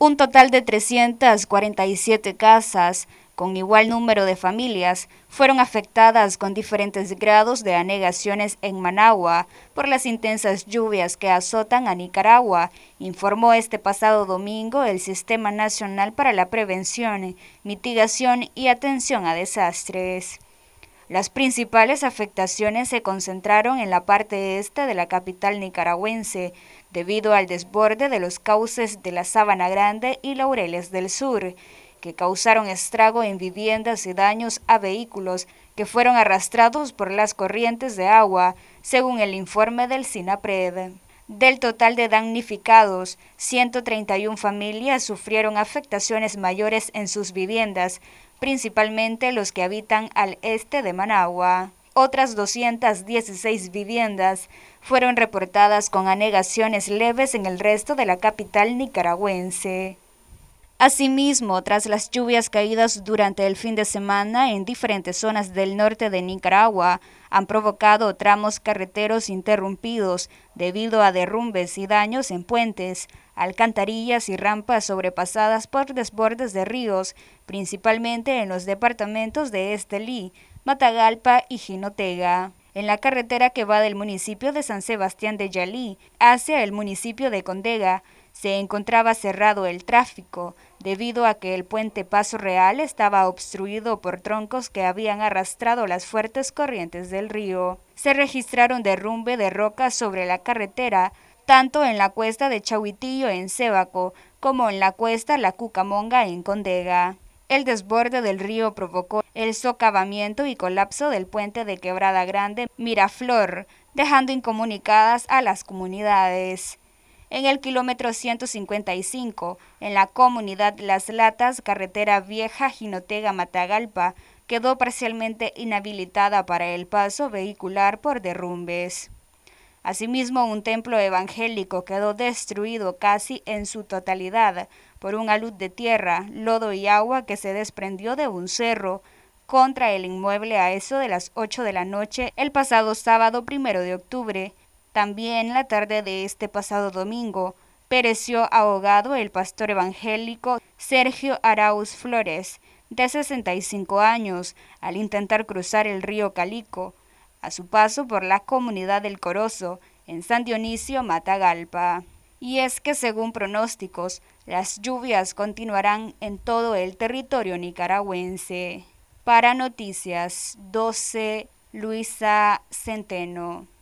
Un total de 347 casas con igual número de familias fueron afectadas con diferentes grados de anegaciones en Managua por las intensas lluvias que azotan a Nicaragua, informó este pasado domingo el Sistema Nacional para la Prevención, Mitigación y Atención a Desastres. Las principales afectaciones se concentraron en la parte este de la capital nicaragüense, debido al desborde de los cauces de la Sabana Grande y Laureles del Sur, que causaron estrago en viviendas y daños a vehículos que fueron arrastrados por las corrientes de agua, según el informe del SINAPRED. Del total de damnificados, 131 familias sufrieron afectaciones mayores en sus viviendas, principalmente los que habitan al este de Managua. Otras 216 viviendas fueron reportadas con anegaciones leves en el resto de la capital nicaragüense. Asimismo, tras las lluvias caídas durante el fin de semana en diferentes zonas del norte de Nicaragua, han provocado tramos carreteros interrumpidos debido a derrumbes y daños en puentes, alcantarillas y rampas sobrepasadas por desbordes de ríos, principalmente en los departamentos de Estelí, Matagalpa y Jinotega en la carretera que va del municipio de San Sebastián de Yalí hacia el municipio de Condega, se encontraba cerrado el tráfico debido a que el puente Paso Real estaba obstruido por troncos que habían arrastrado las fuertes corrientes del río. Se registraron derrumbe de rocas sobre la carretera, tanto en la cuesta de Chahuitillo en Sébaco como en la cuesta La Cucamonga en Condega. El desborde del río provocó el socavamiento y colapso del puente de Quebrada Grande Miraflor, dejando incomunicadas a las comunidades. En el kilómetro 155, en la comunidad Las Latas, carretera vieja Jinotega Matagalpa, quedó parcialmente inhabilitada para el paso vehicular por derrumbes. Asimismo, un templo evangélico quedó destruido casi en su totalidad por un alud de tierra, lodo y agua que se desprendió de un cerro contra el inmueble a eso de las 8 de la noche el pasado sábado primero de octubre. También la tarde de este pasado domingo pereció ahogado el pastor evangélico Sergio Arauz Flores, de 65 años, al intentar cruzar el río Calico a su paso por la comunidad del Corozo, en San Dionisio, Matagalpa. Y es que según pronósticos, las lluvias continuarán en todo el territorio nicaragüense. Para Noticias 12, Luisa Centeno.